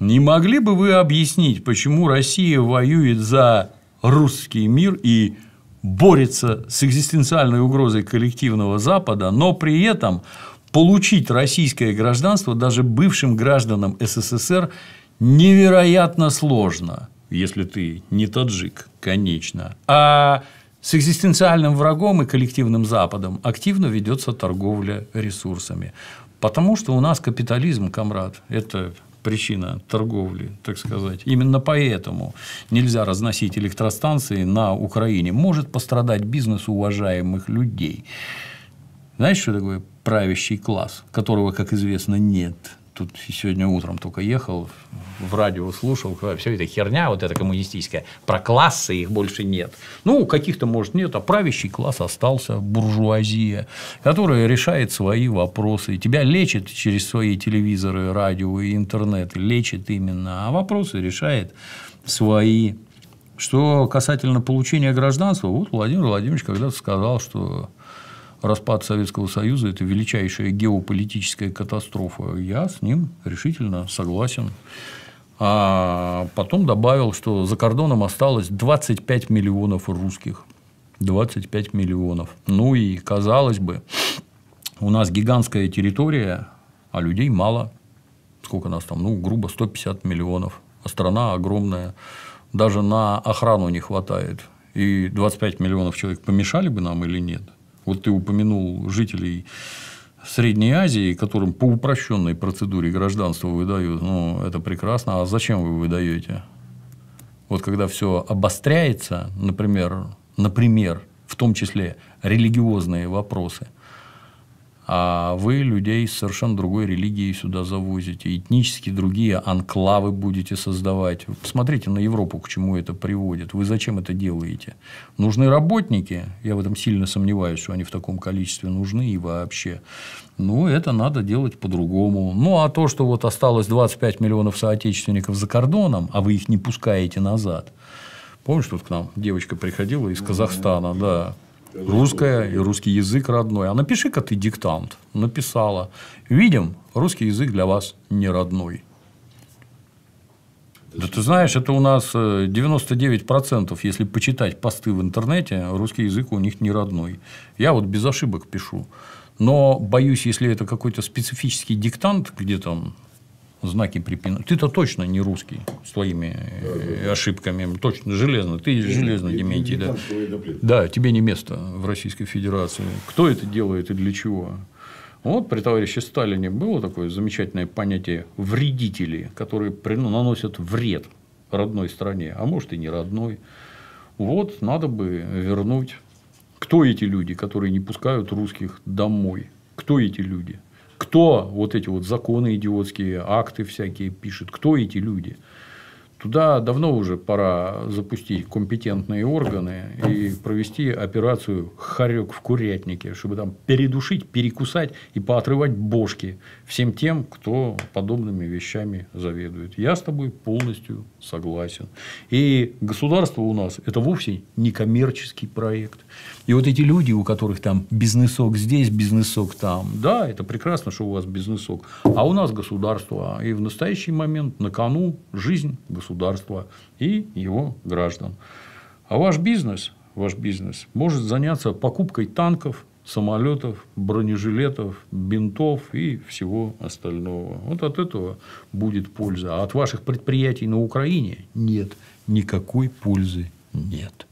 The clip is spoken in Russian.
Не могли бы вы объяснить, почему Россия воюет за русский мир и борется с экзистенциальной угрозой коллективного Запада, но при этом получить российское гражданство даже бывшим гражданам СССР невероятно сложно, если ты не таджик, конечно. А с экзистенциальным врагом и коллективным Западом активно ведется торговля ресурсами. Потому что у нас капитализм, комрад, это причина торговли, так сказать. Именно поэтому нельзя разносить электростанции на Украине. Может пострадать бизнес уважаемых людей. Знаешь, что такое правящий класс, которого, как известно, нет – тут сегодня утром только ехал, в радио слушал, все это херня, вот это коммунистическая, про классы их больше нет. Ну, каких-то, может, нет, а правящий класс остался, буржуазия, которая решает свои вопросы. Тебя лечит через свои телевизоры, радио и интернет, лечит именно, а вопросы решает свои. Что касательно получения гражданства, вот Владимир Владимирович когда-то сказал, что распад Советского Союза – это величайшая геополитическая катастрофа. Я с ним решительно согласен. А потом добавил, что за кордоном осталось 25 миллионов русских. 25 миллионов. Ну и, казалось бы, у нас гигантская территория, а людей мало. Сколько нас там? Ну, грубо 150 миллионов. А страна огромная. Даже на охрану не хватает. И 25 миллионов человек помешали бы нам или нет? Вот ты упомянул жителей Средней Азии, которым по упрощенной процедуре гражданство выдают. Ну, это прекрасно. А зачем вы выдаете? Вот когда все обостряется, например, например, в том числе религиозные вопросы – а вы людей с совершенно другой религией сюда завозите, этнически другие анклавы будете создавать. Посмотрите на Европу, к чему это приводит. Вы зачем это делаете? Нужны работники, я в этом сильно сомневаюсь, что они в таком количестве нужны и вообще. Ну, это надо делать по-другому. Ну, а то, что вот осталось 25 миллионов соотечественников за кордоном, а вы их не пускаете назад. Помнишь, тут к нам девочка приходила из Казахстана, да русская и русский язык родной. А напиши-ка ты диктант. Написала. Видим, русский язык для вас не родной. Да ты знаешь, это у нас 99%, э, если почитать посты в интернете, русский язык у них не родной. Я вот без ошибок пишу. Но боюсь, если это какой-то специфический диктант, где там знаки препинания. Ты-то точно не русский с твоими э, ошибками. Точно железно. Ты железно, Дементий. Да. да, тебе не место в Российской Федерации. Кто это делает и для чего? Вот при товарище Сталине было такое замечательное понятие вредители, которые ну, наносят вред родной стране, а может и не родной. Вот надо бы вернуть. Кто эти люди, которые не пускают русских домой? Кто эти люди? кто вот эти вот законы идиотские, акты всякие пишет, кто эти люди. Туда давно уже пора запустить компетентные органы и провести операцию «Хорек в курятнике», чтобы там передушить, перекусать и поотрывать бошки всем тем, кто подобными вещами заведует. Я с тобой полностью согласен. И государство у нас – это вовсе не коммерческий проект. И вот эти люди, у которых там бизнесок здесь, бизнесок там. Да, это прекрасно, что у вас бизнесок. А у нас государство. И в настоящий момент на кону жизнь государства государства и его граждан. А ваш бизнес, ваш бизнес может заняться покупкой танков, самолетов, бронежилетов, бинтов и всего остального. Вот от этого будет польза. А от ваших предприятий на Украине нет. Никакой пользы нет.